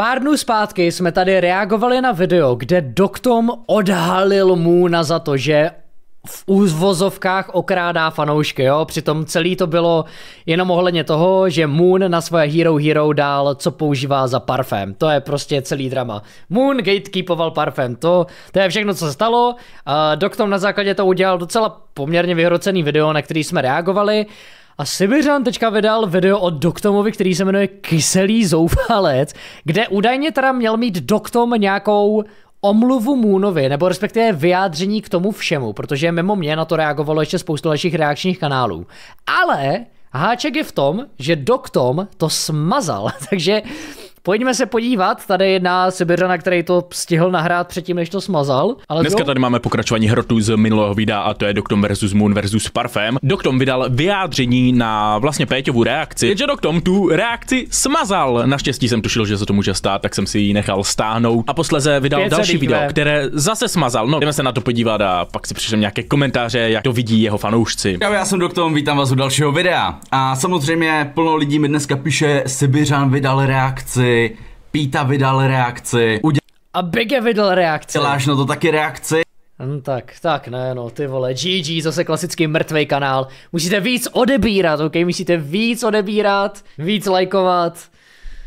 Pár dnů zpátky jsme tady reagovali na video, kde Doktom odhalil mu na za to, že v úzvozovkách okrádá fanoušky, jo? Přitom celý to bylo jenom ohledně toho, že Moon na svoje Hero Hero dál, co používá za parfém. To je prostě celý drama. Moon gatekeepoval parfém, to, to je všechno, co se stalo. Uh, Doktor na základě to udělal docela poměrně vyhrocený video, na který jsme reagovali. A Sibiřan teďka vydal video o Doktomovi, který se jmenuje Kyselý zoufalec, kde údajně teda měl mít Doktom nějakou omluvu Moonovi, nebo respektive vyjádření k tomu všemu, protože mimo mě na to reagovalo ještě spoustu dalších reakčních kanálů. Ale háček je v tom, že Doktom to smazal, takže Pojďme se podívat, tady je na Sibiřana, který to stihl nahrát předtím, než to smazal. Ale Dneska tady máme pokračování hrotu z minulého videa a to je Doktom versus Moon versus Parfém. Doktom vydal vyjádření na vlastně Péťovu reakci, jenže Doktom tu reakci smazal. Naštěstí jsem tušil, že se to může stát, tak jsem si ji nechal stáhnout a posleze vydal další video, které zase smazal. No, jdeme se na to podívat a pak si přišel nějaké komentáře, jak to vidí jeho fanoušci. Já, já jsem Doktom, vítám vás u dalšího videa. A samozřejmě plno lidí mi dneska píše, Sibiřan vydal reakci reakci, Píta vydal reakci, udělal... A Bigge vydal reakci. Děláš na to taky reakci. No tak, tak ne no, ty vole, GG, zase klasický mrtvý kanál. Musíte víc odebírat, ok? Musíte víc odebírat, víc lajkovat.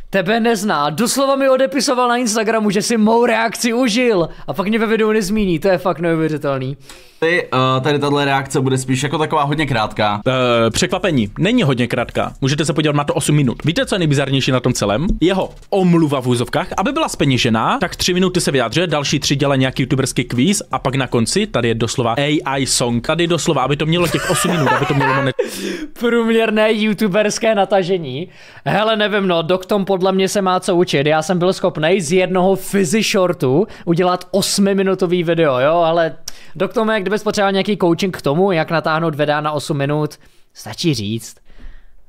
Tebe nezná, doslova mi odepisoval na Instagramu, že si mou reakci užil a pak mě ve videu nezmíní, to je fakt neuvěřitelný ty, uh, eh, tady tahle reakce bude spíš jako taková hodně krátká. Uh, překvapení, není hodně krátká. Můžete se podívat, má to 8 minut. Víte, co je nejbizarnější na tom celém? Jeho omluva v úzovkách, aby byla speněžená, tak 3 minuty se vyjadřuje, další 3 dělá nějaký youtuberský kvíz a pak na konci, tady je doslova AI song, tady doslova, aby to mělo těch 8 minut, aby to mělo monet... Průměrné youtuberské natažení. Hele, nevím, no, doktom podle mě se má co učit. Já jsem byl schopný z jednoho fizi shortu udělat 8 minutový video, jo, ale doktom, jak bys potřeboval nějaký coaching k tomu, jak natáhnout vedá na 8 minut, stačí říct.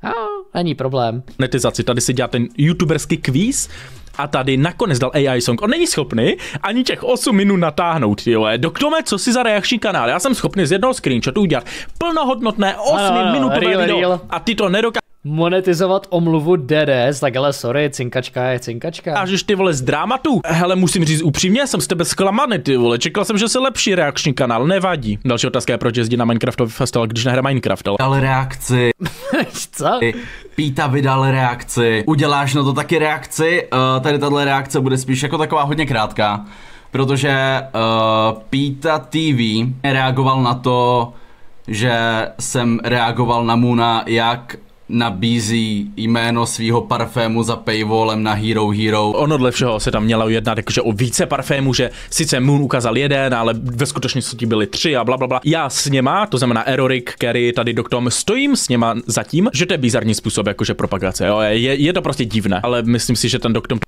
A není problém. Netizaci, tady si dělá ten youtuberský kvíz, a tady nakonec dal AI song. On není schopný ani těch 8 minut natáhnout, jo. tomu, co si za reakční kanál. Já jsem schopný z jednoho screenshotu udělat plnohodnotné 8 minutové video real. a ty to nedokážeš monetizovat omluvu DDS, tak hele, sorry, cinkačka je cinkačka. Až ty vole z drámatu. Hele, musím říct upřímně, jsem z tebe zklamaný, ty vole. Čekal jsem, že se lepší reakční kanál, nevadí. Další otázka je, proč jezdí na Minecraftový festival, když nehraje Minecraft. Ale... Dal reakci. Co? Píta vydal reakci. Uděláš na to taky reakci. Uh, tady tahle reakce bude spíš jako taková hodně krátká. Protože uh, eh, Píta TV reagoval na to, že jsem reagoval na Muna, jak nabízí jméno svého parfému za paywallem na Hero Hero. Ono dle všeho se tam mělo jednat jakože o více parfémů, že sice Moon ukázal jeden, ale ve skutečnosti byly tři a bla, bla, bla. Já s něma, to znamená Erorik, Kerry, tady Doktom, stojím s něma zatím, že to je bizarní způsob jakože propagace. Jo? Je, je, to prostě divné, ale myslím si, že ten Doktom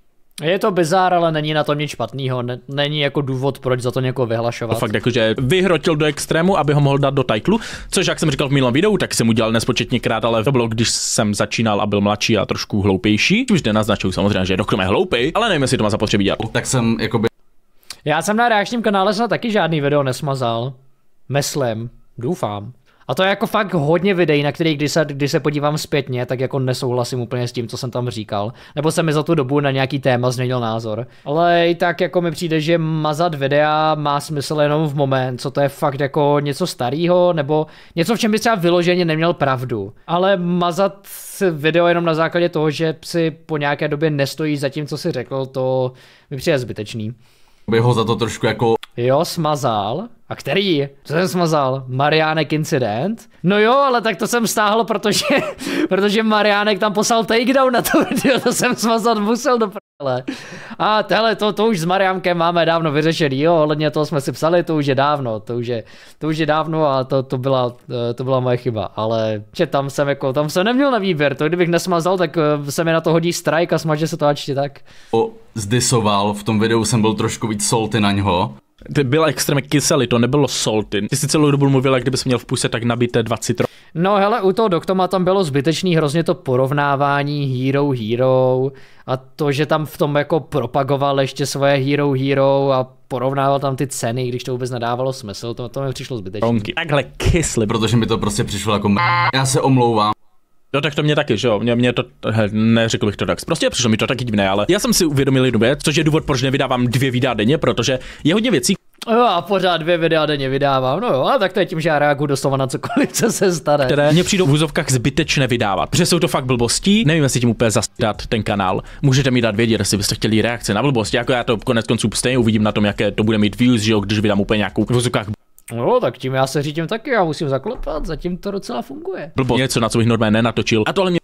je to bizár, ale není na tom nic špatného. Není jako důvod, proč za to někoho vyhlašovat. A fakt jako, že vyhrotil do extrému, aby ho mohl dát do titlu, což jak jsem říkal v minulém videu, tak jsem udělal nespočetně krát, ale to bylo, když jsem začínal a byl mladší a trošku hloupější. Už nenaznačuju samozřejmě, že dokud je hloupý, ale nevím, jestli to má zapotřebí dělat. Tak jsem jako by. Já jsem na reakčním kanále snad taky žádný video nesmazal. Meslem. Doufám. A to je jako fakt hodně videí, na kterých, když se, když se podívám zpětně, tak jako nesouhlasím úplně s tím, co jsem tam říkal. Nebo se mi za tu dobu na nějaký téma změnil názor. Ale i tak jako mi přijde, že mazat videa má smysl jenom v moment, co to je fakt jako něco starého, nebo něco, v čem by třeba vyloženě neměl pravdu. Ale mazat video jenom na základě toho, že si po nějaké době nestojí za tím, co si řekl, to mi přijde zbytečný. By ho za to trošku jako Jo, smazal. A který? Co jsem smazal? Mariánek Incident? No jo, ale tak to jsem stáhl, protože, protože Mariánek tam poslal takedown na to video, to jsem smazat musel do prdele. A tele, to, to už s Mariánkem máme dávno vyřešený, jo, hledně toho jsme si psali, to už je dávno, to už je, to už je dávno a to, to, byla, eh, to byla moje chyba, ale že tam jsem jako, tam jsem neměl na výběr, to kdybych nesmazal, tak eh, se mi na to hodí strike a smaže se to ačti tak. O, zdisoval, v tom videu jsem byl trošku víc solty na něho, byl extrémně kyselý, to nebylo salty. Ty jsi celou dobu mluvil, jak kdybys měl v puse tak nabité 20 No hele, u toho Doktoma tam bylo zbytečný hrozně to porovnávání Hero Hero a to, že tam v tom jako propagoval ještě svoje Hero Hero a porovnával tam ty ceny, když to vůbec nedávalo smysl, to, to mi přišlo zbytečné. Takhle kysly, protože mi to prostě přišlo jako m... Já se omlouvám. No tak to mě taky, že jo, mě, mě to, he, neřekl bych to tak, prostě přišlo mi to taky divné, ale já jsem si uvědomil jednu věc, což je důvod, proč nevydávám dvě videa denně, protože je hodně věcí, Jo, a pořád dvě videa denně vydávám. No jo, a tak to je tím, že já reaguju doslova na cokoliv, co se stane. Které mě přijdou v úzovkách zbytečně vydávat, protože jsou to fakt blbosti. Nevím, jestli tím úplně zastat ten kanál. Můžete mi dát vědět, jestli byste chtěli reakce na blbosti, jako já to konec konců stejně uvidím na tom, jaké to bude mít views, že jo, když vydám úplně nějakou v úzovkách No, tak tím já se řídím taky, já musím zaklopat, zatím to docela funguje. Blbo, něco, na co bych normálně nenatočil. A to ale mě...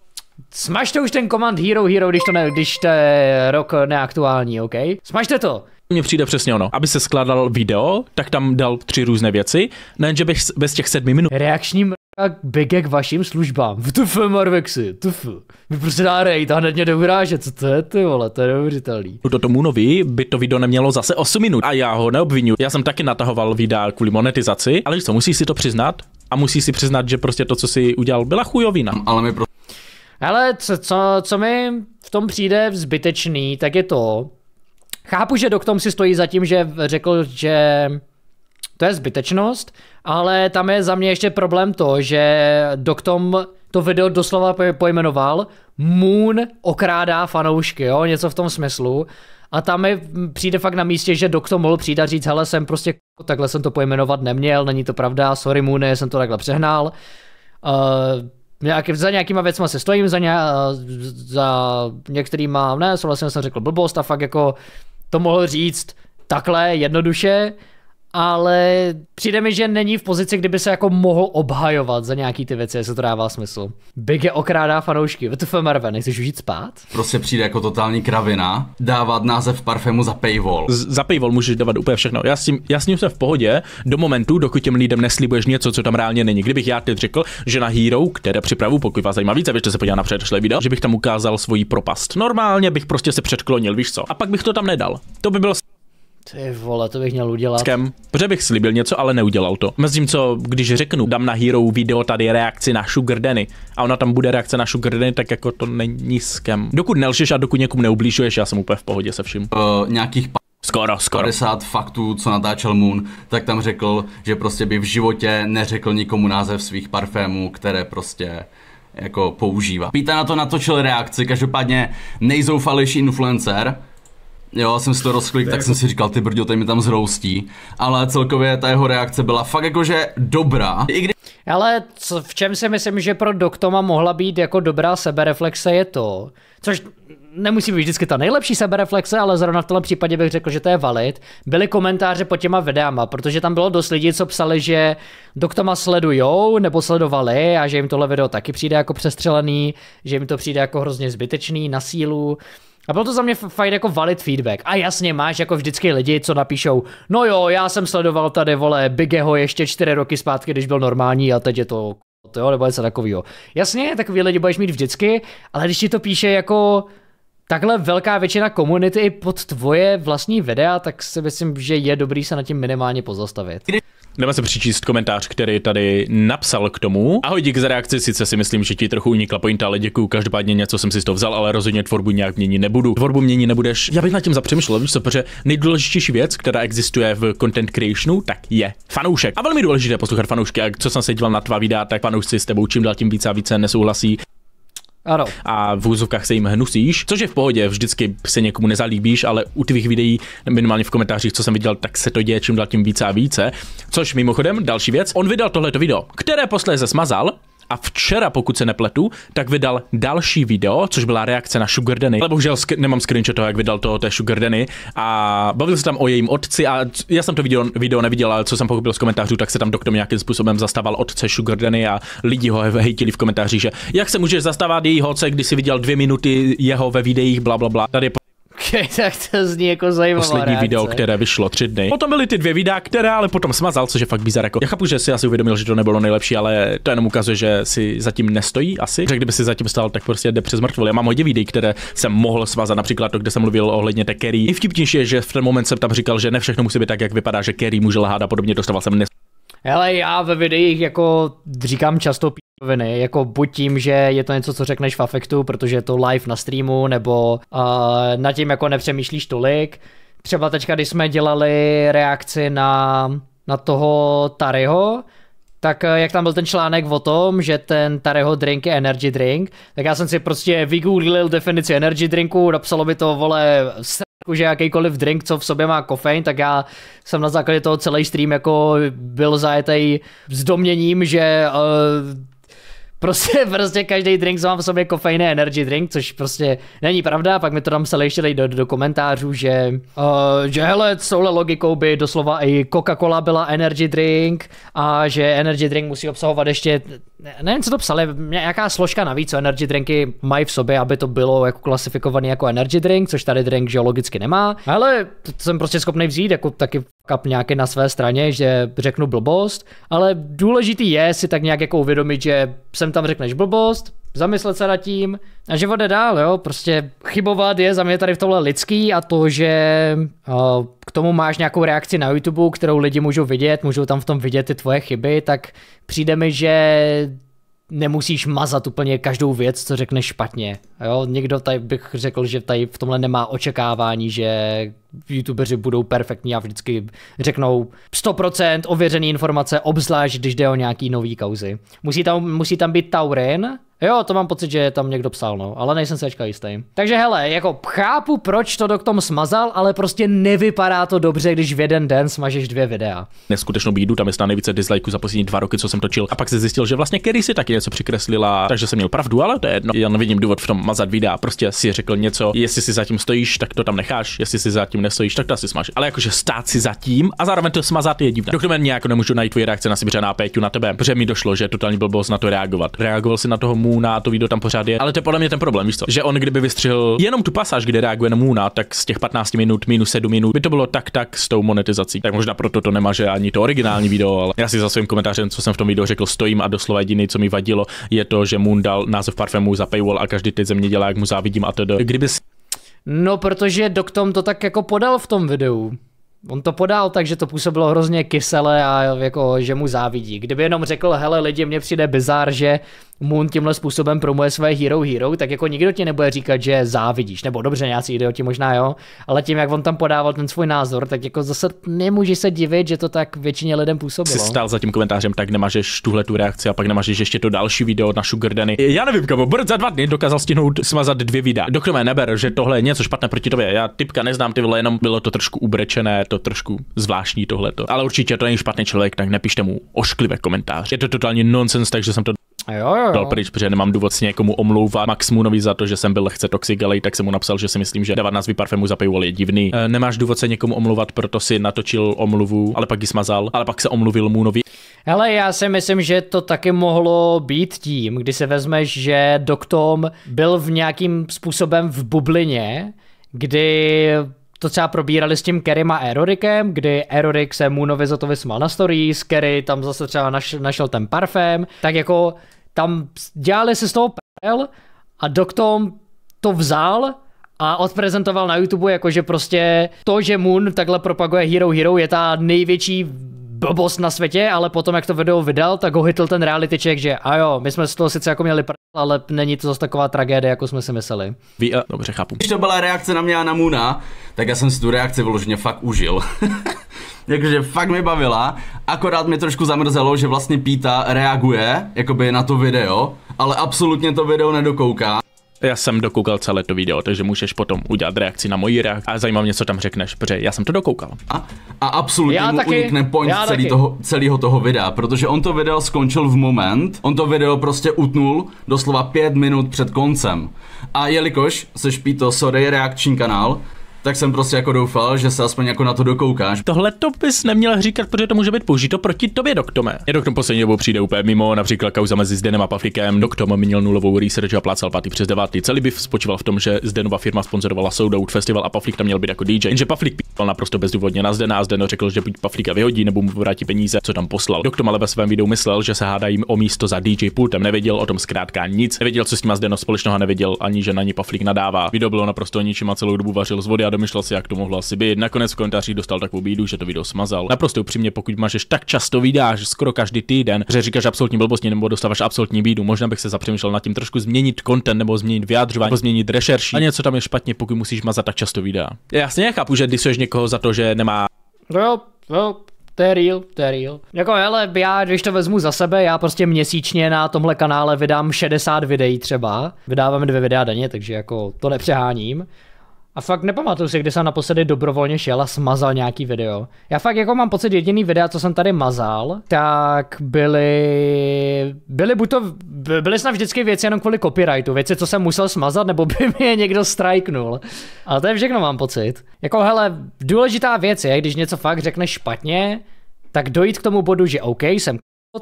Smažte už ten komand Hero Hero, když to ne, když to je rok neaktuální, OK? Smažte to! Mně přijde přesně ono. Aby se skládal video, tak tam dal tři různé věci, nejenže bez, bez těch sedmi minut. Reakčním jak big k vašim službám. V tf Marvexy, tf. Mi prostě dá rejt a hned mě dourážet, co to je ty vole, to je neuvěřitelný. Do tomu nový by to video nemělo zase 8 minut a já ho neobvinuju. Já jsem taky natahoval videa kvůli monetizaci, ale co, musíš si to přiznat a musí si přiznat, že prostě to, co si udělal, byla chujovina. Ale my pro... Hele, co, co, co mi v tom přijde zbytečný, tak je to, Chápu, že Doktom si stojí za tím, že řekl, že to je zbytečnost, ale tam je za mě ještě problém to, že Doktom to video doslova pojmenoval Moon okrádá fanoušky, jo, něco v tom smyslu. A tam mi přijde fakt na místě, že Doktor mohl přijít a říct, hele, jsem prostě takhle jsem to pojmenovat neměl, není to pravda, sorry Moon, jsem to takhle přehnal. Uh, nějaký, za nějakýma věcma se stojím, za, ně, uh, za některýma, ne, souhlasím, jsem řekl blbost a fakt jako to mohl říct takhle jednoduše, ale přijde mi, že není v pozici, kdyby se jako mohl obhajovat za nějaký ty věci, jestli to dává smysl. Big je okrádá fanoušky. VTF Marve, nechceš už jít spát? Prostě přijde jako totální kravina dávat název parfému za paywall. Z- za paywall můžeš dávat úplně všechno. Já s, tím, já s ním jsem v pohodě do momentu, dokud těm lidem neslibuješ něco, co tam reálně není. Kdybych já teď řekl, že na Hero, které připravu, pokud vás zajímá více, abyste se podívali na předešlé video, že bych tam ukázal svoji propast. Normálně bych prostě se předklonil, víš co? A pak bych to tam nedal. To by byl ty vole, to bych měl udělat. S kem? Protože bych slíbil něco, ale neudělal to. Mezi tím, co když řeknu, dám na Hero video tady reakci na Sugar Danny a ona tam bude reakce na Sugar Danny, tak jako to není s kem. Dokud nelžeš a dokud někomu neublížuješ, já jsem úplně v pohodě se vším. Uh, nějakých Skoro, skoro. 50 faktů, co natáčel Moon, tak tam řekl, že prostě by v životě neřekl nikomu název svých parfémů, které prostě jako používá. Píta na to natočil reakci, každopádně nejzoufalejší influencer, Jo, jsem si to rozklik, tak jsem si říkal, ty brďo, tady mi tam zhroustí. Ale celkově ta jeho reakce byla fakt jakože dobrá. I kdy... Ale co, v čem si myslím, že pro Doktoma mohla být jako dobrá sebereflexe je to, což nemusí být vždycky ta nejlepší sebereflexe, ale zrovna v tomhle případě bych řekl, že to je valid, byly komentáře pod těma videama, protože tam bylo dost lidí, co psali, že Doktoma sledujou nebo sledovali a že jim tohle video taky přijde jako přestřelený, že jim to přijde jako hrozně zbytečný, na sílu a bylo to za mě fajn jako valid feedback. A jasně, máš jako vždycky lidi, co napíšou, no jo, já jsem sledoval tady, vole, Bigeho ještě čtyři roky zpátky, když byl normální a teď je to, to jo, nebo něco takového. Jasně, takový lidi budeš mít vždycky, ale když ti to píše jako takhle velká většina komunity i pod tvoje vlastní videa, tak si myslím, že je dobrý se nad tím minimálně pozastavit. Jdeme se přečíst komentář, který tady napsal k tomu. Ahoj, dík za reakci, sice si myslím, že ti trochu unikla pointa, ale děkuji, každopádně něco jsem si z toho vzal, ale rozhodně tvorbu nějak mění nebudu. Tvorbu mění nebudeš. Já bych na tím zapřemýšlel, víš co, protože nejdůležitější věc, která existuje v content creationu, tak je fanoušek. A velmi důležité poslouchat fanoušky. A co jsem se díval na tvá videa, tak fanoušci s tebou čím dál tím více a více nesouhlasí. Ano. A v úzovkách se jim hnusíš, což je v pohodě, vždycky se někomu nezalíbíš, ale u tvých videí, minimálně v komentářích, co jsem viděl, tak se to děje čím dál tím více a více. Což mimochodem, další věc, on vydal tohleto video, které posléze smazal, a včera, pokud se nepletu, tak vydal další video, což byla reakce na Sugar Danny. Ale bohužel sk- nemám screenshot toho, jak vydal to té Sugar Danny. A bavil se tam o jejím otci a já jsem to video, video neviděl, ale co jsem pochopil z komentářů, tak se tam doktor nějakým způsobem zastával otce Sugar Danny a lidi ho hejtili v komentářích, že jak se můžeš zastávat jejího otce, když si viděl dvě minuty jeho ve videích, bla, bla, bla. Tady je Okay, tak to zní jako zajímavé. Poslední reakce. video, které vyšlo tři dny. Potom byly ty dvě videa, které ale potom smazal, což je fakt bizar. Jako. Já chápu, že si asi uvědomil, že to nebylo nejlepší, ale to jenom ukazuje, že si zatím nestojí asi. Že kdyby si zatím stál, tak prostě jde přes mrtvol. Já mám hodně videí, které jsem mohl smazat, například to, kde jsem mluvil ohledně té Kerry. I vtipnější je, že v ten moment jsem tam říkal, že ne všechno musí být tak, jak vypadá, že Kerry může lhát a podobně. Dostával jsem nes Hele, já ve videích jako říkám často píčoviny, jako buď tím, že je to něco, co řekneš v afektu, protože je to live na streamu, nebo uh, eh, na tím jako nepřemýšlíš tolik. Třeba teďka, když jsme dělali reakci na, na toho Taryho, tak eh, jak tam byl ten článek o tom, že ten Tareho drink je energy drink, tak já jsem si prostě vygooglil definici energy drinku, napsalo by to, vole, jako, že jakýkoliv drink, co v sobě má kofein, tak já jsem na základě toho celý stream jako byl zajetej s domněním, že uh, Prostě, prostě každý drink má v sobě kofejné energy drink, což prostě není pravda, pak mi to tam se ještě dejít do, do komentářů, že, uh, že hele, souhle logikou by doslova i Coca-Cola byla energy drink a že energy drink musí obsahovat ještě, nevím, co to psali, nějaká složka navíc, co energy drinky mají v sobě, aby to bylo jako klasifikovaný jako energy drink, což tady drink že logicky nemá. Ale to jsem prostě schopný vzít, jako taky nějaké na své straně, že řeknu blbost, ale důležitý je si tak nějak jako uvědomit, že sem tam řekneš blbost, zamyslet se nad tím a život jde dál, jo, prostě chybovat je za mě tady v tomhle lidský a to, že o, k tomu máš nějakou reakci na YouTube, kterou lidi můžou vidět, můžou tam v tom vidět ty tvoje chyby, tak přijde mi, že nemusíš mazat úplně každou věc, co řekne špatně. Jo, někdo tady bych řekl, že tady v tomhle nemá očekávání, že youtubeři budou perfektní a vždycky řeknou 100% ověřený informace, obzvlášť když jde o nějaký nový kauzy. Musí tam, musí tam být taurin, Jo, to mám pocit, že tam někdo psal, no, ale nejsem se jistý. Takže hele, jako chápu, proč to tom smazal, ale prostě nevypadá to dobře, když v jeden den smažeš dvě videa. Neskutečnou bídu, tam je stále nejvíce dislikeů za poslední dva roky, co jsem točil. A pak se zjistil, že vlastně kedy si taky něco přikreslila, takže jsem měl pravdu, ale to je jedno. Já nevidím důvod v tom mazat videa, prostě si řekl něco, jestli si zatím stojíš, tak to tam necháš, jestli si zatím nestojíš, tak to asi smaž. Ale jakože stát si zatím a zároveň to smazat je divné. Dokud nějak nemůžu najít tvoje reakce na Sibiřana Péťu na tebe, protože mi došlo, že totální blbost na to reagovat. Reagoval si na toho mu Moona, to video tam pořád je. Ale to je podle mě ten problém, víš co? Že on kdyby vystřihl jenom tu pasáž, kde reaguje na Moona, tak z těch 15 minut minus 7 minut by to bylo tak tak s tou monetizací. Tak možná proto to nemá, že ani to originální video, ale já si za svým komentářem, co jsem v tom videu řekl, stojím a doslova jediný, co mi vadilo, je to, že Moon dal název parfému za paywall a každý ty ze dělá, jak mu závidím a to do. Kdyby No, protože Doktom to tak jako podal v tom videu. On to podal tak, že to působilo hrozně kyselé a jako, že mu závidí. Kdyby jenom řekl, hele lidi, mně přijde bizár, že Moon tímhle způsobem promuje své Hero Hero, tak jako nikdo ti nebude říkat, že závidíš, nebo dobře, nějací idioti možná jo, ale tím, jak on tam podával ten svůj názor, tak jako zase nemůžeš se divit, že to tak většině lidem působilo. Jsi stál za tím komentářem, tak nemažeš tuhle tu reakci a pak nemažeš ještě to další video našu Sugardany. Já nevím, kamo, Brd za dva dny dokázal stihnout smazat dvě videa. Dokromé neber, že tohle je něco špatné proti tobě. Já typka neznám, ty vole, jenom bylo to trošku ubrečené, to trošku zvláštní tohleto. Ale určitě to není špatný člověk, tak nepište mu ošklivé komentáře. Je to totálně nonsens, takže jsem to Jo, jo, jo. dal no, pryč, protože nemám důvod si někomu omlouvat Max Moonovi za to, že jsem byl lehce toxic, ale tak jsem mu napsal, že si myslím, že 19 parfémů za paywall je divný. E, nemáš důvod se někomu omlouvat, proto si natočil omluvu, ale pak ji smazal, ale pak se omluvil Moonovi. Hele, já si myslím, že to taky mohlo být tím, kdy se vezmeš, že Doktom byl v nějakým způsobem v bublině, kdy to třeba probírali s tím Kerrym a Erorikem, kdy Erorik se Moonovi za to vysmal na stories, Kerry tam zase třeba naš, našel ten parfém, tak jako tam dělali se z toho pel a Doktom to vzal a odprezentoval na YouTube, jakože prostě to, že Moon takhle propaguje Hero Hero, je ta největší blbost na světě, ale potom, jak to video vydal, tak ho hitl ten reality check, že a jo, my jsme z toho sice jako měli pr- ale není to zase taková tragédie, jako jsme si mysleli. Ví, uh, eh, Dobře, chápu. Když to byla reakce na mě a na Muna, tak já jsem si tu reakci vyloženě fakt užil. Jakože fakt mi bavila, akorát mi trošku zamrzelo, že vlastně Píta reaguje, jakoby na to video, ale absolutně to video nedokouká. Já jsem dokoukal celé to video, takže můžeš potom udělat reakci na moji reakci a zajímá mě, co tam řekneš, protože já jsem to dokoukal. A, a absolutně já mu taky. unikne point já celý taky. toho, celého toho videa, protože on to video skončil v moment, on to video prostě utnul doslova pět minut před koncem. A jelikož se píto, sorry, reakční kanál, tak jsem prostě jako doufal, že se aspoň jako na to dokoukáš. Tohle to bys neměl říkat, protože to může být použito proti tobě, doktome. Je doktom poslední dobou přijde úplně mimo, například kauza mezi Zdenem a Pavlíkem. Doktom měl nulovou research a plácal pátý přes devátý. Celý by spočíval v tom, že Zdenova firma sponzorovala Soudout Festival a Pavlík tam měl být jako DJ. Jenže Pavlík pípal naprosto bezdůvodně na Zdena a Zdeno řekl, že buď Pavlíka vyhodí nebo mu vrátí peníze, co tam poslal. Doktom ale ve svém videu myslel, že se hádají o místo za DJ pultem, nevěděl o tom zkrátka nic, nevěděl, co s tím Zdeno společného, nevěděl ani, že na ní Pavlík nadává. Video bylo naprosto ničím a celou dobu vařil z vody a domyšlel si, jak to mohlo asi být. Nakonec v komentářích dostal takovou bídu, že to video smazal. Naprosto upřímně, pokud mažeš tak často videa, že skoro každý týden, že říkáš absolutní blbosti nebo dostáváš absolutní bídu, možná bych se zapřemýšlel nad tím trošku změnit content nebo změnit vyjádřování nebo změnit rešerši. A něco tam je špatně, pokud musíš mazat tak často videa. Já jasně chápu, že disuješ někoho za to, že nemá. No, no, to je real, to je real. Jako hele, já když to vezmu za sebe, já prostě měsíčně na tomhle kanále vydám 60 videí třeba. Vydáváme dvě videa denně, takže jako to nepřeháním. A fakt nepamatuju si, kdy jsem naposledy dobrovolně šel a smazal nějaký video. Já fakt jako mám pocit, jediný videa, co jsem tady mazal, tak byly... Byly buď to... Byly snad vždycky věci jenom kvůli copyrightu. Věci, co jsem musel smazat, nebo by mi je někdo strajknul. Ale to je všechno, mám pocit. Jako hele, důležitá věc je, když něco fakt řekneš špatně, tak dojít k tomu bodu, že OK, jsem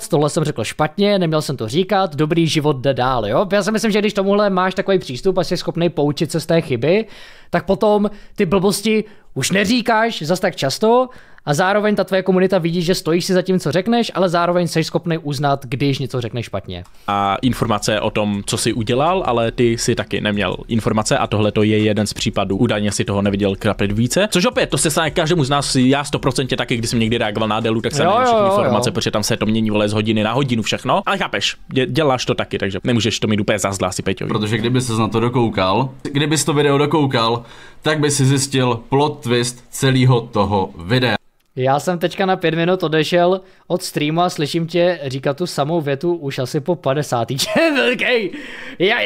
Tohle jsem řekl špatně, neměl jsem to říkat, dobrý život jde dál, jo? Já si myslím, že když tomuhle máš takový přístup a jsi schopný poučit se z té chyby, tak potom ty blbosti už neříkáš zas tak často a zároveň ta tvoje komunita vidí, že stojíš si za tím, co řekneš, ale zároveň jsi schopný uznat, když něco řekneš špatně. A informace o tom, co jsi udělal, ale ty si taky neměl informace a tohle to je jeden z případů. Údajně si toho neviděl krapit více. Což opět, to se stane každému z nás, já 100% taky, když jsem někdy reagoval na Adelu, tak jsem měl všechny informace, jo. protože tam se to mění vole z hodiny na hodinu všechno. Ale chápeš, děláš to taky, takže nemůžeš to mít úplně zlá si Peťovi. Protože kdyby se na to dokoukal, kdyby to video dokoukal, tak by si zjistil plot twist celého toho videa. Já jsem teďka na pět minut odešel od streamu a slyším tě říkat tu samou větu už asi po 50. Velký! Já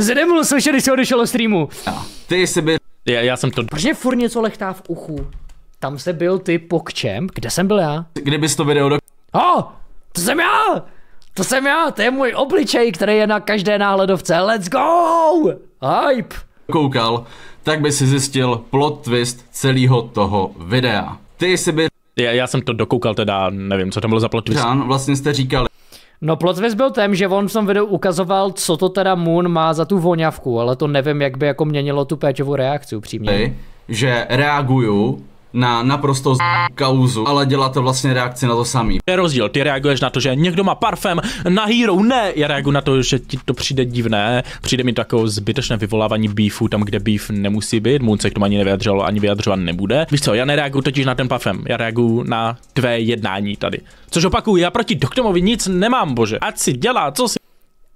se nemluvil slyšet, když jsi odešel od streamu. Ty jsi byl... Já, já jsem to... Proč je furt něco lechtá v uchu? Tam se byl ty pokčem? Kde jsem byl já? bys to video do... O! To jsem já! To jsem já, to je můj obličej, který je na každé náhledovce. Let's go! Hype! Koukal, tak by si zjistil plot twist celého toho videa. Ty jsi by... Já, já jsem to dokoukal teda, nevím, co tam bylo za plot twist. Jan, vlastně jste říkali. No plot twist byl ten, že on v tom videu ukazoval, co to teda Moon má za tu voňavku, ale to nevím, jak by jako měnilo tu péčovou reakci upřímně. Že reaguju na naprosto z kauzu, ale děláte vlastně reakci na to samý. Je rozdíl, ty reaguješ na to, že někdo má parfém, na hero ne, já reaguji na to, že ti to přijde divné, přijde mi takové zbytečné vyvolávání beefu tam, kde beef nemusí být, se k tomu ani nevyjadřoval, ani vyjadřovat nebude. Víš co, já nereaguji totiž na ten parfém, já reaguji na tvé jednání tady. Což opakuju, já proti Doktomovi nic nemám, bože, ať si dělá, co si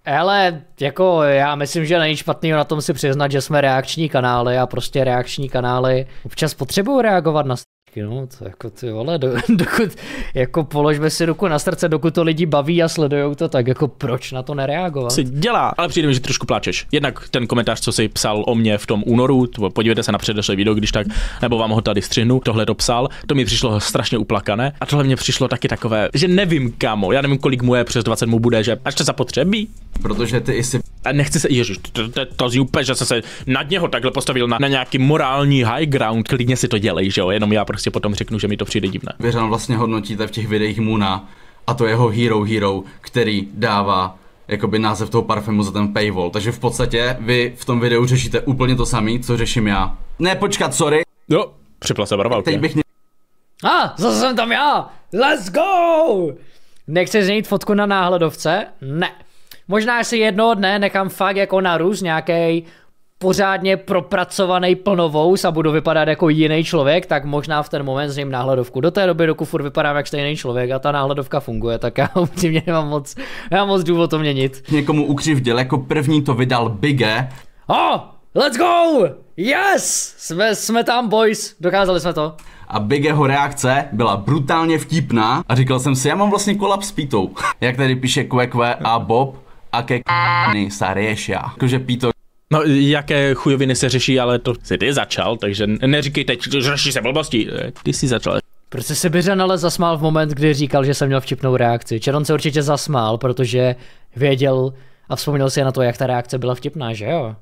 ale jako já myslím, že není špatného na tom si přiznat, že jsme reakční kanály a prostě reakční kanály občas potřebují reagovat na No, to jako ty vole, do, dokud, jako položme si ruku na srdce, dokud to lidi baví a sledujou to, tak jako proč na to nereagovat? Si dělá, ale přijde mi, že trošku pláčeš. Jednak ten komentář, co si psal o mě v tom únoru, to, podívejte se na předešlé video, když tak, nebo vám ho tady střihnu, tohle to psal, to mi přišlo strašně uplakané a tohle mě přišlo taky takové, že nevím kamo, já nevím kolik mu je, přes 20 mu bude, že až to zapotřebí. Protože ty jsi a nechci se, ježiš, to, to, to zjupe, že jsem se nad něho takhle postavil na, na nějaký morální high ground, klidně si to dělej, že jo, jenom já prostě potom řeknu, že mi to přijde divné. Věřan vlastně hodnotíte v těch videích Muna a to jeho Hero Hero, který dává jakoby název toho parfému za ten paywall, takže v podstatě vy v tom videu řešíte úplně to samé, co řeším já. Ne, počkat, sorry. Jo, připla se barva, Teď bych mě... A, ah, zase jsem tam já! Let's go! Nechceš změnit fotku na náhledovce? Ne. Možná si jednoho dne nechám fakt jako růz nějaký pořádně propracovaný plnovous a budu vypadat jako jiný člověk, tak možná v ten moment zřejmě náhledovku. Do té doby, dokud furt vypadám jak stejný člověk a ta náhledovka funguje, tak já upřímně nemám moc, nemám moc důvod to měnit. Někomu ukřivděl, jako první to vydal Bigge. Oh, let's go! Yes! Jsme, jsme tam, boys! Dokázali jsme to. A Bigeho reakce byla brutálně vtipná a říkal jsem si, já mám vlastně kolaps s pítou. Jak tady píše Kwekwe a Bob, a ke k***ny sa riešia. Akože píto No, jaké chujoviny se řeší, ale to si ty začal, takže neříkej teď, řeší se blbosti. Eh, ty jsi začal. Proč se Sibiřan ale zasmál v moment, kdy říkal, že jsem měl vtipnou reakci? Čeron se určitě zasmál, protože věděl a vzpomněl si na to, jak ta reakce byla vtipná, že jo?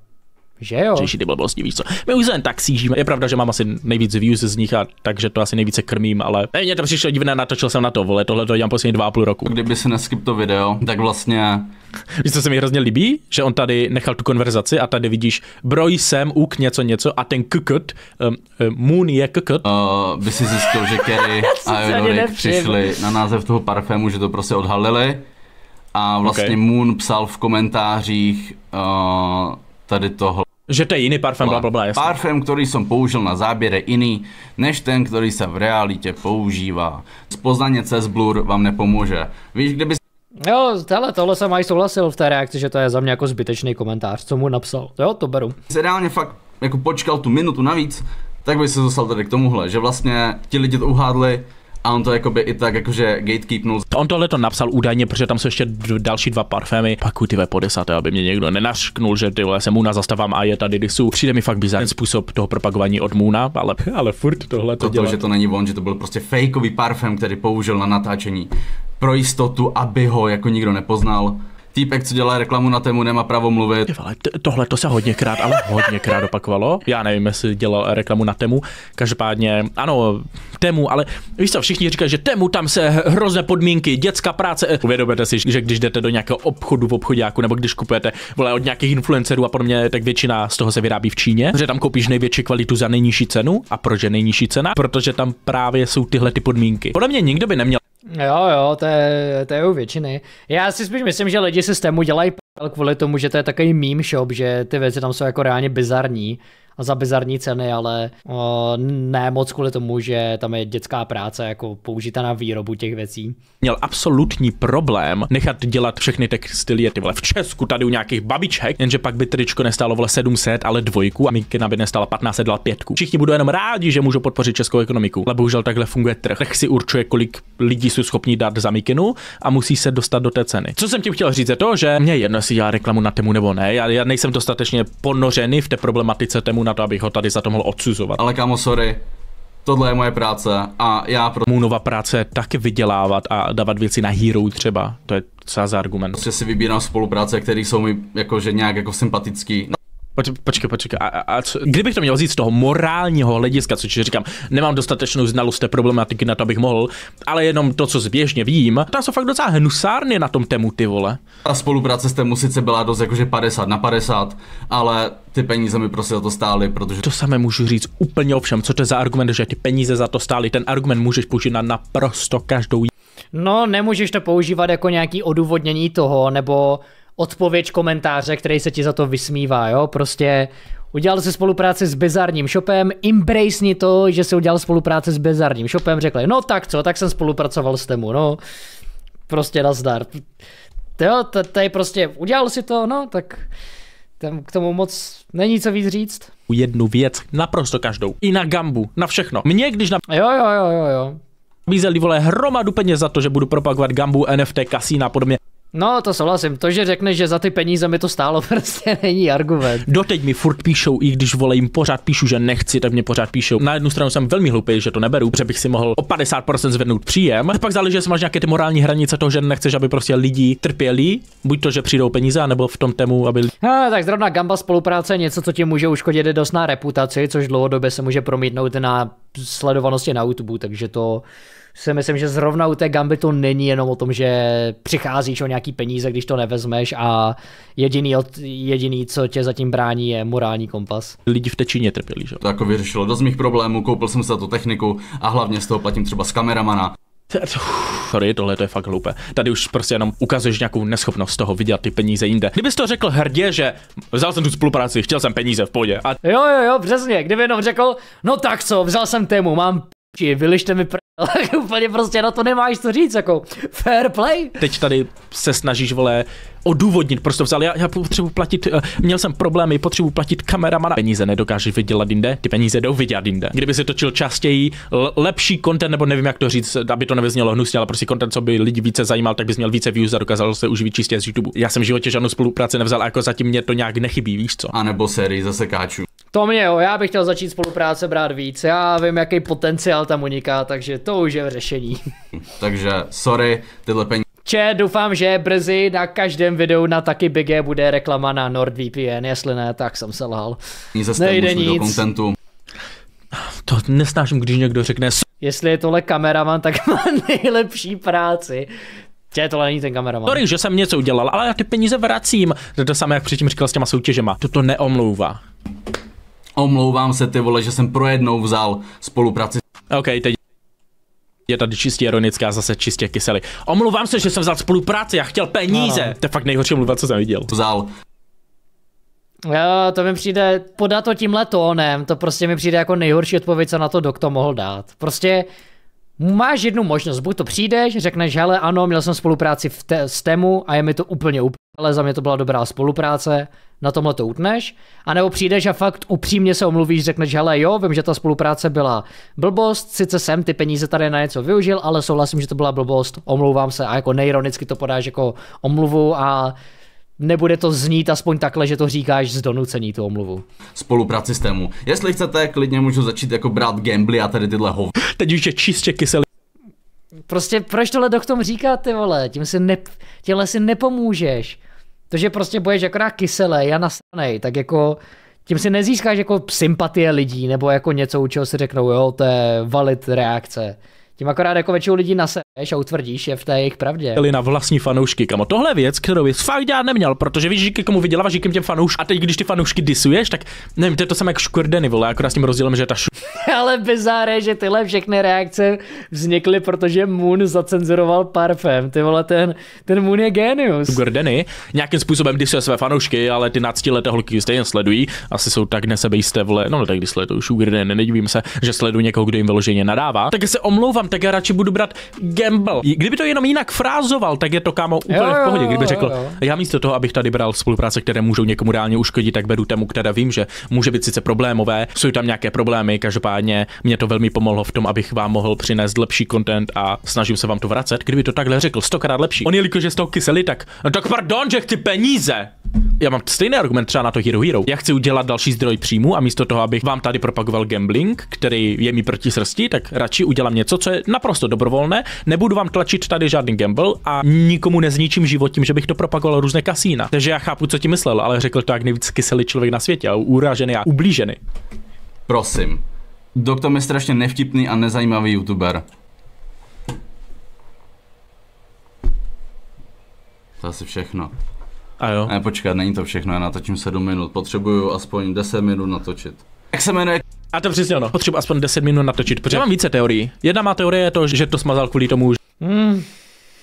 Že jo? Řeší ty blbosti, víš co. My už jen tak sížíme. Je pravda, že mám asi nejvíc views z nich, a takže to asi nejvíce krmím, ale ne, mě to přišlo divné, natočil jsem na to, vole, tohle to dělám poslední dva a půl roku. Kdyby si neskip to video, tak vlastně Víš, co se mi hrozně líbí? Že on tady nechal tu konverzaci a tady vidíš broj sem, úk něco něco a ten kkot, um, moon je kkot. Uh, eh, by si zjistil, že Kerry a Eudorik přišli na název toho parfému, že to prostě odhalili a vlastně okay. Moon psal v komentářích uh, tady tohle. Že to je jiný parfém, bla, bla, bla, jasný. Parfém, který jsem použil na záběre, jiný, než ten, který se v realitě používá. Spoznanie cez blur vám nepomůže. Víš, kdyby Jo, tohle, tohle jsem aj souhlasil v té reakci, že to je za mě jako zbytečný komentář, co mu napsal. Jo, to beru. se reálně fakt jako počkal tu minutu navíc, tak by se dostal tady k tomuhle, že vlastně ti lidi to uhádli, a on to jakoby i tak jakože gatekeepnul. On tohle to napsal údajně, protože tam jsou ještě další dva parfémy. Pak ty po desáté, aby mě někdo nenašknul, že ty se Muna zastavám a je tady disu. Přijde mi fakt bizarní způsob toho propagování od Muna, ale, ale furt tohle to, to dělá. že to není on, že to byl prostě fejkový parfém, který použil na natáčení pro jistotu, aby ho jako nikdo nepoznal týpek, co dělá reklamu na tému, nemá právo mluvit. Tohle to se hodněkrát, ale hodněkrát opakovalo. Já nevím, jestli dělal reklamu na tému. Každopádně, ano, tému, ale víš co, všichni říkají, že tému tam se hrozné podmínky, dětská práce. Uvědomujete si, že když jdete do nějakého obchodu v obchodáku nebo když kupujete vole od nějakých influencerů a podobně, tak většina z toho se vyrábí v Číně, že tam koupíš největší kvalitu za nejnižší cenu. A proč je nejnižší cena? Protože tam právě jsou tyhle ty podmínky. Podle mě nikdo by neměl Jo, jo, to je, to je u většiny. Já si spíš myslím, že lidi se s tému dělají kvůli tomu, že to je takový meme shop, že ty věci tam jsou jako reálně bizarní za bizarní ceny, ale uh, ne moc kvůli tomu, že tam je dětská práce jako použita na výrobu těch věcí. Měl absolutní problém nechat dělat všechny textilie ty vole, v Česku tady u nějakých babiček, jenže pak by tričko nestálo vole 700, ale dvojku a mikina by nestala 15, ale pětku. Všichni budou jenom rádi, že můžou podpořit českou ekonomiku, ale bohužel takhle funguje trh. Trh si určuje, kolik lidí jsou schopni dát za mikinu a musí se dostat do té ceny. Co jsem ti chtěl říct je to, že mě jedno si dělá reklamu na temu nebo ne, já, já nejsem dostatečně ponořený v té problematice temu mu na to, abych ho tady za to mohl odsuzovat. Ale kámo, sorry, tohle je moje práce a já pro... nová práce taky tak vydělávat a dávat věci na hero třeba, to je docela za argument. Prostě si vybírám spolupráce, které jsou mi jakože nějak jako sympatický počkej, počkej, a, a co, kdybych to měl vzít z toho morálního hlediska, což říkám, nemám dostatečnou znalost té problematiky na to, abych mohl, ale jenom to, co zběžně vím, to jsou fakt docela hnusárně na tom tému, ty vole. Ta spolupráce s tému sice byla dost jakože 50 na 50, ale ty peníze mi prostě za to stály, protože... To samé můžu říct úplně ovšem, co to je za argument, že ty peníze za to stály, ten argument můžeš použít na naprosto každou No, nemůžeš to používat jako nějaký odůvodnění toho, nebo odpověď komentáře, který se ti za to vysmívá, jo, prostě Udělal si spolupráci s bizarním shopem, embrace to, že se udělal spolupráci s bizarním shopem, řekli, no tak co, tak jsem spolupracoval s temu, no. Prostě nazdar. Jo, tady prostě udělal si to, no, tak tam k tomu moc není co víc říct. Jednu věc, naprosto každou. I na gambu, na všechno. Mně, když na... Jo, jo, jo, jo, jo. Bízeli, vole, hromadu peněz za to, že budu propagovat gambu, NFT, kasína a podobně. No, to souhlasím. To, že řekneš, že za ty peníze mi to stálo, prostě není argument. Doteď mi furt píšou, i když vole jim pořád píšu, že nechci, tak mě pořád píšou. Na jednu stranu jsem velmi hloupý, že to neberu, protože bych si mohl o 50% zvednout příjem. A pak záleží, že máš nějaké ty morální hranice toho, že nechceš, aby prostě lidi trpěli, buď to, že přijdou peníze, nebo v tom tému, aby. No, tak zrovna gamba spolupráce je něco, co ti může uškodit dost na reputaci, což dlouhodobě se může promítnout na sledovanosti na YouTube, takže to si myslím, že zrovna u té gamby to není jenom o tom, že přicházíš o nějaký peníze, když to nevezmeš a jediný, jediný co tě zatím brání, je morální kompas. Lidi v Tečině trpěli, že? To jako vyřešilo dost mých problémů, koupil jsem se tu techniku a hlavně z toho platím třeba s kameramana. Sorry, tohle to je fakt hloupé. Tady už prostě jenom ukazuješ nějakou neschopnost toho vydělat ty peníze jinde. Kdybys to řekl hrdě, že vzal jsem tu spolupráci, chtěl jsem peníze v podě. A... Jo, jo, jo, přesně. Kdyby jenom řekl, no tak co, vzal jsem tému, mám či vylište mi prdel, úplně prostě na to nemáš co říct, jako fair play. Teď tady se snažíš, vole, odůvodnit, prostě vzal, já, já potřebuji platit, uh, měl jsem problémy, potřebuji platit kameramana. Peníze nedokážeš vydělat jinde, ty peníze jdou vydělat jinde. Kdyby si točil častěji lepší content, nebo nevím jak to říct, aby to nevyznělo hnusně, ale prostě content, co by lidi více zajímal, tak bys měl více views a dokázal se uživit čistě z YouTube. Já jsem v životě žádnou spolupráci nevzal a jako zatím mě to nějak nechybí, víš co? A nebo sérii zase káču. To mě jo, já bych chtěl začít spolupráce brát víc. Já vím, jaký potenciál tam uniká, takže to už je v řešení. takže sorry, tyhle peníze Če, doufám, že brzy na každém videu na taky Bigé bude reklama na NordVPN, jestli ne, tak jsem se lhal. Nejde nic. Do To nesnáším, když někdo řekne... Jestli je tohle kameraman, tak má nejlepší práci. Tě tohle není ten kameraman. Sorry, že jsem něco udělal, ale já ty peníze vracím. To, to samé, jak předtím říkal s těma soutěžema. To to neomlouvá. Omlouvám se ty vole, že jsem pro jednou vzal spolupráci. OK, teď je tady čistě ironická, zase čistě kysely. Omlouvám se, že jsem vzal spolupráci, já chtěl peníze. no. no. To je fakt nejhorší mluva, co jsem viděl. Vzal. Jo, to mi přijde, podat to tímhle tónem, to prostě mi přijde jako nejhorší odpověď, co na to doktor mohl dát. Prostě máš jednu možnost, buď to přijdeš, řekneš, hele ano, měl jsem spolupráci v te- s Temu a je mi to úplně úplně, ale za mě to byla dobrá spolupráce, na tomhle to utneš, anebo přijdeš a fakt upřímně se omluvíš, řekneš, hele jo, vím, že ta spolupráce byla blbost, sice jsem ty peníze tady na něco využil, ale souhlasím, že to byla blbost, omlouvám se a jako neironicky to podáš jako omluvu a nebude to znít aspoň takhle, že to říkáš z donucení tu omluvu. Spolupráci tému. Jestli chcete, klidně můžu začít jako brát gambly a tady tyhle hov. Teď už je čistě kyselý. Prostě proč tohle k říká ty vole, tím si ne, těhle si nepomůžeš. To, že prostě budeš akorát kyselé, já nasranej, tak jako tím si nezískáš jako sympatie lidí nebo jako něco, u čeho si řeknou, jo, to je valid reakce. Tím akorát jako většinou lidí nasereš a utvrdíš je v té jejich pravdě. Byli na vlastní fanoušky, kamo. Tohle je věc, kterou bys fakt dělat neměl, protože víš, že komu vydělává, že těm fanouškům. A teď, když ty fanoušky disuješ, tak nevím, to je to samé jako škurdeny, vole, akorát s tím rozdílem, že ta š... Ale bizáre, že tyhle všechny reakce vznikly, protože Moon zacenzuroval parfém. Ty vole, ten, ten Moon je genius. Gordeny nějakým způsobem disuje své fanoušky, ale ty náctileté holky stejně sledují. Asi jsou tak nesebejisté, vole, no tak když sledují Sugar Danny, nedivím se, že sledují někoho, kdo jim vyloženě nadává. Tak se omlouvám, tak já radši budu brát gamble. Kdyby to jenom jinak frázoval, tak je to kámo úplně jo, v pohodě, kdyby řekl, jo, jo. já místo toho, abych tady bral spolupráce, které můžou někomu reálně uškodit, tak beru temu, které vím, že může být sice problémové, jsou tam nějaké problémy, každopádně mě to velmi pomohlo v tom, abych vám mohl přinést lepší content a snažím se vám to vracet. Kdyby to takhle řekl, stokrát lepší. On jelikož je z toho kyselý, tak, no tak pardon, že chci peníze. Já mám stejný argument třeba na to Hero Hero. Já chci udělat další zdroj příjmu a místo toho, abych vám tady propagoval gambling, který je mi proti srsti, tak radši udělám něco, co je naprosto dobrovolné, nebudu vám tlačit tady žádný gamble a nikomu nezničím život tím, že bych to propagoval různé kasína. Takže já chápu, co ti myslel, ale řekl to jak nejvíc kyselý člověk na světě, a uražený a ublížený. Prosím. Doktor je strašně nevtipný a nezajímavý youtuber. To asi všechno. A jo. Ne, počkat, není to všechno, já natočím 7 minut, potřebuju aspoň 10 minut natočit. Jak se jmenuje a to přesně ono. Potřebuji aspoň 10 minut natočit, protože já mám více teorií. Jedna má teorie je to, že to smazal kvůli tomu. Mm,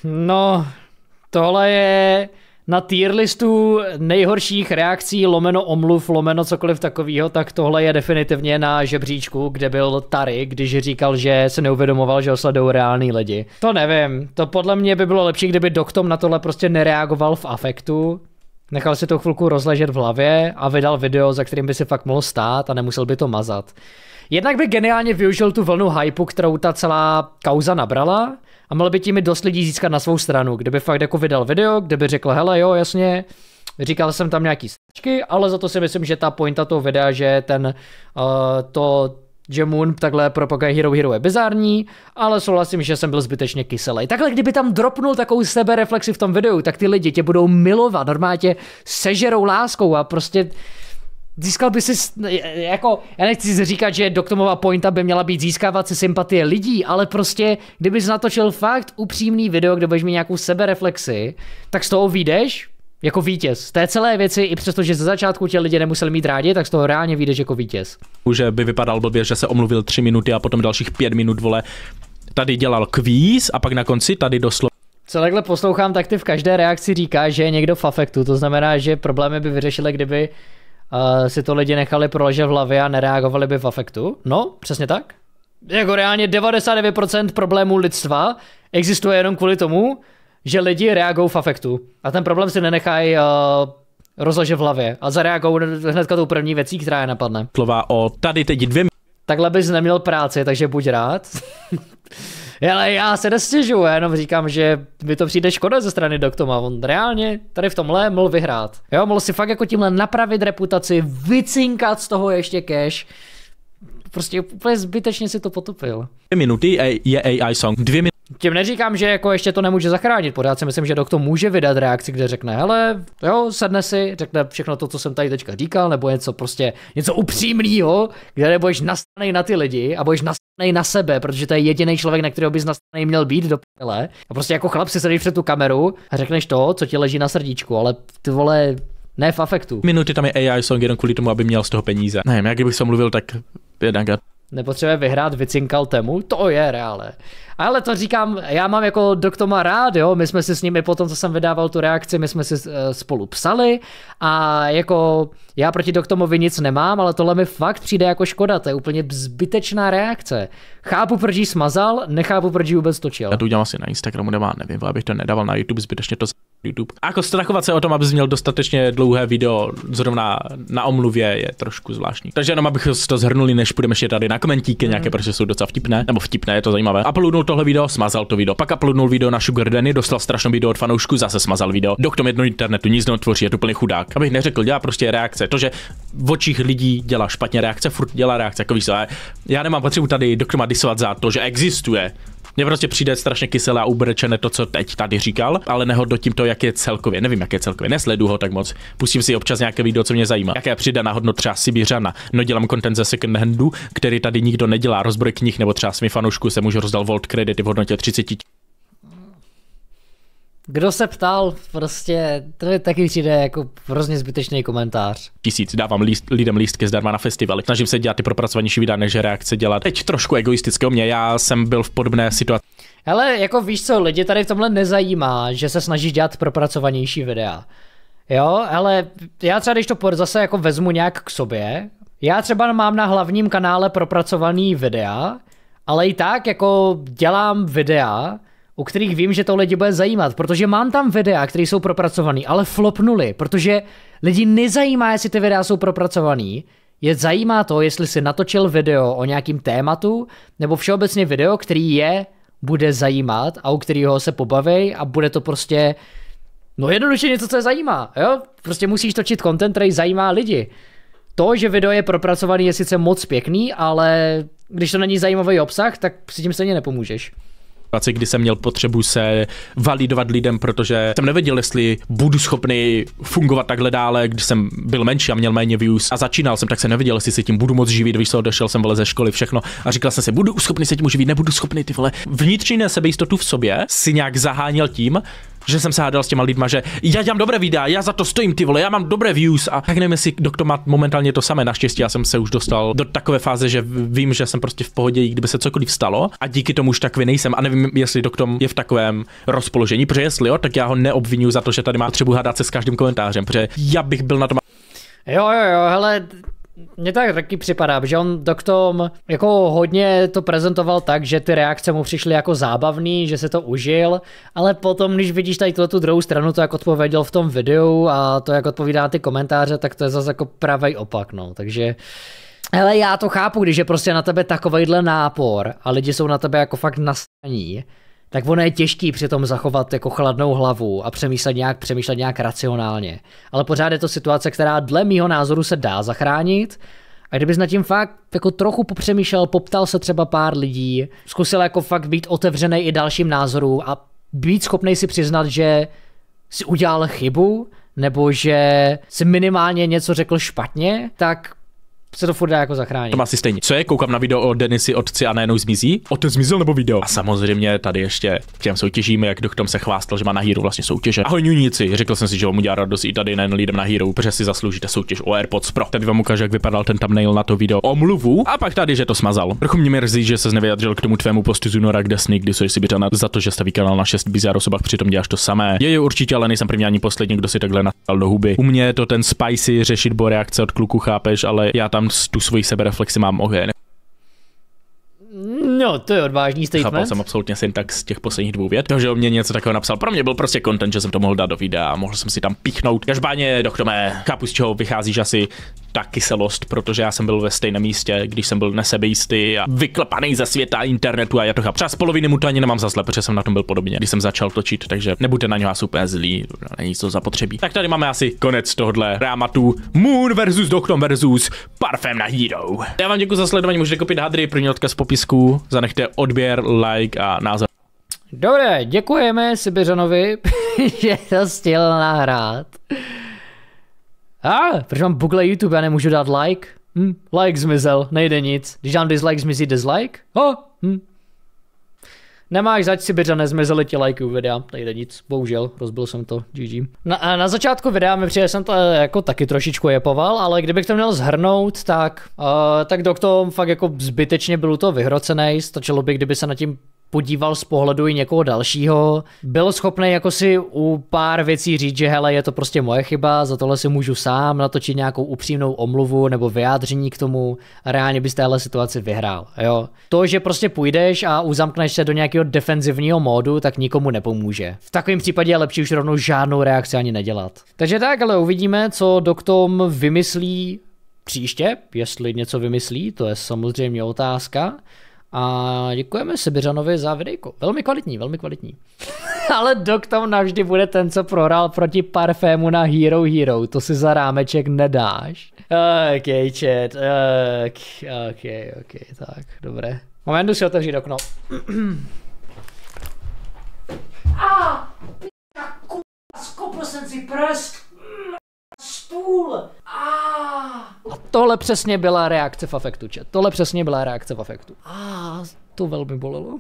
no, tohle je na tier listu nejhorších reakcí, lomeno omluv, lomeno cokoliv takového, tak tohle je definitivně na žebříčku, kde byl Tary, když říkal, že se neuvědomoval, že osledou reální lidi. To nevím, to podle mě by bylo lepší, kdyby Doktom na tohle prostě nereagoval v afektu, Nechal si to chvilku rozležet v hlavě a vydal video, za kterým by si fakt mohl stát a nemusel by to mazat. Jednak by geniálně využil tu vlnu hypu, kterou ta celá kauza nabrala a mohl by tím i dost lidí získat na svou stranu, kdyby fakt jako vydal video, kde by řekl, hele jo, jasně, říkal jsem tam nějaký stračky, ale za to si myslím, že ta pointa toho videa, že ten, uh, to, že Moon takhle propaguje Hero Hero je bizární, ale souhlasím, že jsem byl zbytečně kyselý. Takhle, kdyby tam dropnul takovou sebereflexi v tom videu, tak ty lidi tě budou milovat, normálně tě sežerou láskou a prostě získal by si, jako, já nechci říkat, že Doktomová pointa by měla být získávat si sympatie lidí, ale prostě, kdybys natočil fakt upřímný video, kde budeš mít nějakou sebereflexi, tak z toho vyjdeš, jako vítěz. Z té celé věci, i přesto, že ze začátku tě lidi nemuseli mít rádi, tak z toho reálně vyjdeš jako vítěz. Už eh, by vypadal blbě, že se omluvil tři minuty a potom dalších pět minut, vole, tady dělal kvíz a pak na konci tady doslova co takhle poslouchám, tak ty v každé reakci říká, že je někdo v afektu, to znamená, že problémy by vyřešili, kdyby uh, si to lidi nechali proležet v hlavě a nereagovali by v afektu. No, přesně tak. Jako reálně 99% problémů lidstva existuje jenom kvůli tomu, že lidi reagují v afektu a ten problém si nenechají uh, eh, rozleže v hlavě a zareagují hnedka tou první věcí, která je napadne. Slova o tady teď dvě... Takhle bys neměl práci, takže buď rád. Ale já se nestěžuju, já jenom říkám, že mi to přijde škoda ze strany doktora On reálně tady v tomhle mohl vyhrát. Jo, mohl si fakt jako tímhle napravit reputaci, vycinkat z toho ještě cash. Prostě úplně zbytečně si to potopil. Dvě minuty je AI song. Dvě minuty. Tím neříkám, že jako ještě to nemůže zachránit, pořád si myslím, že doktor může vydat reakci, kde řekne, hele, jo, sedne si, řekne všechno to, co jsem tady teďka říkal, nebo něco prostě, něco upřímného, kde nebudeš nastanej na ty lidi a budeš nastanej na sebe, protože to je jediný člověk, na kterého bys nastanej měl být do pěle. A prostě jako chlap si sedíš před tu kameru a řekneš to, co ti leží na srdíčku, ale ty vole, ne v afektu. Minuty tam je AI song jenom kvůli tomu, aby měl z toho peníze. Ne, jak bych se mluvil, tak jednak nepotřebuje vyhrát, vycinkal temu, to je reále. Ale to říkám, já mám jako Doktoma rád, jo, my jsme si s nimi potom, co jsem vydával tu reakci, my jsme si eh, spolu psali a jako já proti Doktomovi nic nemám, ale tohle mi fakt přijde jako škoda, to je úplně zbytečná reakce. Chápu, proč jí smazal, nechápu, proč jí vůbec točil. Já to udělám asi na Instagramu, nemá, nevím, abych to nedával na YouTube, zbytečně to YouTube. A jako strachovat se o tom, abys měl dostatečně dlouhé video zrovna na omluvě je trošku zvláštní. Takže jenom abych to zhrnuli, než půjdeme ještě tady na komentíky mm. nějaké, protože jsou docela vtipné, nebo vtipné, je to zajímavé. Uploadnul tohle video, smazal to video, pak uploadnul video na Sugar Danny, dostal strašnou video od fanoušku, zase smazal video. Do k tomu jedno internetu nic neotvoří, je to úplně chudák. Abych neřekl, dělá prostě reakce. To, že v očích lidí dělá špatně reakce, furt dělá reakce, jako víš, já nemám potřebu tady doktoma disovat za to, že existuje mně prostě přijde strašně kyselé a ubrečené to, co teď tady říkal, ale nehodnotím to, jak je celkově. Nevím, jak je celkově. Nesledu ho tak moc. Pustím si občas nějaké video, co mě zajímá. přijde na hodno třeba Sibířana. No dělám content ze second handu, který tady nikdo nedělá. Rozbroj knih nebo třeba svým fanoušku jsem už rozdal Volt kredity v hodnotě 30 kdo se ptal, prostě, to je taky přijde jako hrozně zbytečný komentář. Tisíc, dávám líst, lidem lístky zdarma na festivaly. Snažím se dělat ty propracovanější videa, než reakce dělat. Teď trošku egoistického mě, já jsem byl v podobné situaci. Ale jako víš co, lidi tady v tomhle nezajímá, že se snažíš dělat propracovanější videa. Jo, ale já třeba, když to zase jako vezmu nějak k sobě, já třeba mám na hlavním kanále propracovaný videa, ale i tak jako dělám videa, u kterých vím, že to lidi bude zajímat, protože mám tam videa, které jsou propracované, ale flopnuli, protože lidi nezajímá, jestli ty videa jsou propracované, je zajímá to, jestli si natočil video o nějakým tématu, nebo všeobecně video, který je bude zajímat a u kterého se pobavej a bude to prostě No jednoduše něco, co je zajímá, jo? Prostě musíš točit content, který zajímá lidi. To, že video je propracovaný, je sice moc pěkný, ale když to není zajímavý obsah, tak si tím stejně nepomůžeš situaci, kdy jsem měl potřebu se validovat lidem, protože jsem nevěděl, jestli budu schopný fungovat takhle dále, když jsem byl menší a měl méně views a začínal jsem, tak se nevěděl, jestli se tím budu moc živit, když jsem odešel, jsem vole ze školy, všechno a říkal jsem si, budu schopný se tím živit, nebudu schopný ty vole. Vnitřní sebejistotu v sobě si nějak zaháněl tím, že jsem se hádal s těma lidma, že já dělám dobré videa, já za to stojím ty vole, já mám dobré views a tak nevím, jestli doktor má momentálně to samé. Naštěstí já jsem se už dostal do takové fáze, že vím, že jsem prostě v pohodě, kdyby se cokoliv stalo a díky tomu už takový nejsem a nevím, jestli doktor je v takovém rozpoložení, protože jestli jo, tak já ho neobvinuju za to, že tady má třeba hádat se s každým komentářem, protože já bych byl na tom. Jo, jo, jo, hele, mně tak taky připadá, že on doktom jako hodně to prezentoval tak, že ty reakce mu přišly jako zábavný, že se to užil, ale potom, když vidíš tady tu druhou stranu, to jak odpověděl v tom videu a to jak odpovídá na ty komentáře, tak to je zase jako pravý opak, no, takže... Hele, já to chápu, když je prostě na tebe takovejhle nápor a lidi jsou na tebe jako fakt nastaní, tak ono je těžký přitom zachovat jako chladnou hlavu a přemýšlet nějak, přemýšlet nějak racionálně. Ale pořád je to situace, která dle mýho názoru se dá zachránit, a kdybys nad tím fakt jako trochu popřemýšlel, poptal se třeba pár lidí, zkusil jako fakt být otevřený i dalším názorům a být schopný si přiznat, že si udělal chybu, nebo že si minimálně něco řekl špatně, tak se to furt dá jako zachránit. To má si stejně. Co je, koukám na video o Denisi otci a najednou zmizí? O ten zmizel nebo video? A samozřejmě tady ještě k těm soutěžím, jak Doktom se chvástal, že má na hýru vlastně soutěže. Ahoj Nunici, řekl jsem si, že mu dělá radost i tady nejen lidem na hýru, protože si zasloužíte soutěž o AirPods Pro. Tady vám ukážu, jak vypadal ten thumbnail na to video Omluvu a pak tady, že to smazal. Trochu mě mrzí, že se nevyjadřil k tomu tvému postu z února, kde sny, kdy jsi Sibirana za to, že staví kanál na 6 bizar osobách, přitom děláš to samé. Je, je určitě, ale nejsem první ani poslední, kdo si takhle nastal do huby. U mě je to ten spicy řešit bo reakce od kluku, chápeš, ale já tam tu svoji sebereflexi mám ne? No, to je odvážný statement. Chápal jsem absolutně syntax těch posledních dvou vět. To, že o mě něco takového napsal, pro mě byl prostě content, že jsem to mohl dát do videa, mohl jsem si tam píchnout. Každopádně, doktome, chápu, z čeho že asi ta kyselost, protože já jsem byl ve stejném místě, když jsem byl nesebejistý a vyklepaný ze světa internetu a já to chápu. Třeba z poloviny mu to ani nemám za zle, protože jsem na tom byl podobně, když jsem začal točit, takže nebuďte na něho asi úplně zlý, no, není to zapotřebí. Tak tady máme asi konec tohohle rámatu Moon versus Doctor versus Parfém na Hero. Já vám děkuji za sledování, můžete kopit hadry, první odkaz v popisku, zanechte odběr, like a názor. Dobré, děkujeme Sibiřanovi, že to stěl nahrát. A, ah, proč mám bugle YouTube, já nemůžu dát like? Hm, like zmizel, nejde nic. Když dám dislike, zmizí dislike? Ho, oh, hm. Nemáš zač si běža, nezmizely ti lajky u videa, nejde nic, bohužel, rozbil jsem to, GG. Na, na začátku videa mi přijde, jsem to eh, jako taky trošičku jepoval, ale kdybych to měl zhrnout, tak, uh, tak doktor fakt jako zbytečně byl to vyhrocený, stačilo by, kdyby se na tím podíval z pohledu i někoho dalšího, byl schopný jako si u pár věcí říct, že hele, je to prostě moje chyba, za tohle si můžu sám natočit nějakou upřímnou omluvu nebo vyjádření k tomu a reálně bys téhle situaci vyhrál, jo. To, že prostě půjdeš a uzamkneš se do nějakého defenzivního módu, tak nikomu nepomůže. V takovém případě je lepší už rovnou žádnou reakci ani nedělat. Takže tak, ale uvidíme, co Doktom vymyslí příště, jestli něco vymyslí, to je samozřejmě otázka. A děkujeme Sibiřanovi za videjko. Velmi kvalitní, velmi kvalitní. Ale Dok tam navždy bude ten, co prohrál proti parfému na Hero Hero. To si za rámeček nedáš. Ok, chat. Ok, ok, ok, tak, dobré. Moment, si otevřít okno. A, ah, p***a, kupil jsem si prst. Stůl! Ah. A tohle přesně byla reakce v afektu, Tohle přesně byla reakce v afektu. A ah, to velmi bolelo.